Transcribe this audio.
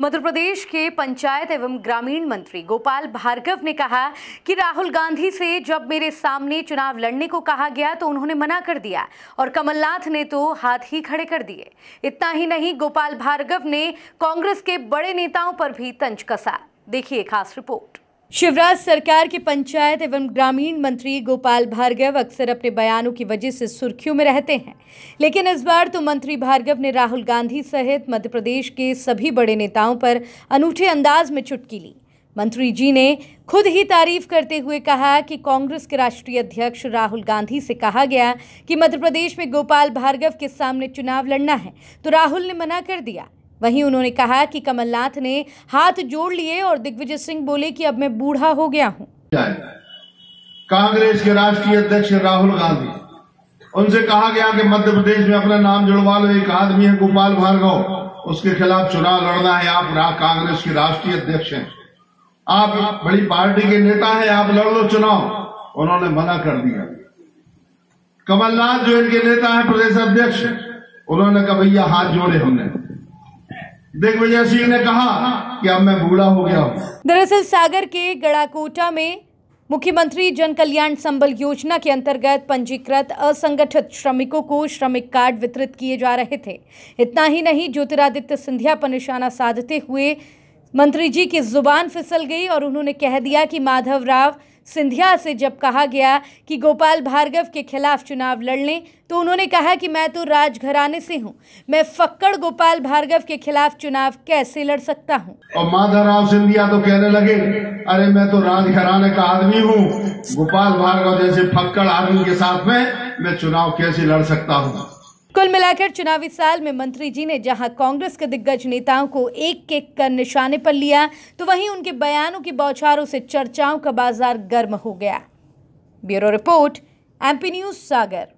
मध्य प्रदेश के पंचायत एवं ग्रामीण मंत्री गोपाल भार्गव ने कहा कि राहुल गांधी से जब मेरे सामने चुनाव लड़ने को कहा गया तो उन्होंने मना कर दिया और कमलनाथ ने तो हाथ ही खड़े कर दिए इतना ही नहीं गोपाल भार्गव ने कांग्रेस के बड़े नेताओं पर भी तंज कसा देखिए खास रिपोर्ट शिवराज सरकार के पंचायत एवं ग्रामीण मंत्री गोपाल भार्गव अक्सर अपने बयानों की वजह से सुर्खियों में रहते हैं लेकिन इस बार तो मंत्री भार्गव ने राहुल गांधी सहित मध्य प्रदेश के सभी बड़े नेताओं पर अनूठे अंदाज में चुटकी ली मंत्री जी ने खुद ही तारीफ करते हुए कहा कि कांग्रेस के राष्ट्रीय अध्यक्ष राहुल गांधी से कहा गया कि मध्य प्रदेश में गोपाल भार्गव के सामने चुनाव लड़ना है तो राहुल ने मना कर दिया वहीं उन्होंने कहा कि कमलनाथ ने हाथ जोड़ लिए और दिग्विजय सिंह बोले कि अब मैं बूढ़ा हो गया हूँ कांग्रेस के राष्ट्रीय अध्यक्ष राहुल गांधी उनसे कहा गया कि मध्य प्रदेश में अपना नाम जुड़वा लो एक आदमी है गोपाल भार्गव उसके खिलाफ चुनाव लड़ना है आप कांग्रेस के राष्ट्रीय अध्यक्ष हैं आप बड़ी पार्टी के नेता हैं आप लड़ लो चुनाव उन्होंने मना कर दिया कमलनाथ जो इनके नेता है प्रदेश अध्यक्ष उन्होंने कहा भैया हाथ जोड़े हमने दिग्विजय सिंह ने कहा कि अब मैं बूढ़ा हो गया दरअसल सागर के गड़ाकोटा में मुख्यमंत्री जन कल्याण संबल योजना के अंतर्गत पंजीकृत असंगठित श्रमिकों को श्रमिक कार्ड वितरित किए जा रहे थे इतना ही नहीं ज्योतिरादित्य सिंधिया पर निशाना साधते हुए मंत्री जी की जुबान फिसल गई और उन्होंने कह दिया कि माधव राव सिंधिया से जब कहा गया कि गोपाल भार्गव के खिलाफ चुनाव लड़ लें तो उन्होंने कहा कि मैं तो राजघराने से हूं मैं फक्कड़ गोपाल भार्गव के खिलाफ चुनाव कैसे लड़ सकता हूं और माधवराव सिंधिया तो कहने लगे अरे मैं तो राजघराने का आदमी हूं गोपाल भार्गव जैसे फक्कड़ आदमी के साथ में मैं चुनाव कैसे लड़ सकता हूँ कुल मिलाकर चुनावी साल में मंत्री जी ने जहां कांग्रेस के दिग्गज नेताओं को एक एक कर निशाने पर लिया तो वहीं उनके बयानों की बौछारों से चर्चाओं का बाजार गर्म हो गया ब्यूरो रिपोर्ट एमपी न्यूज सागर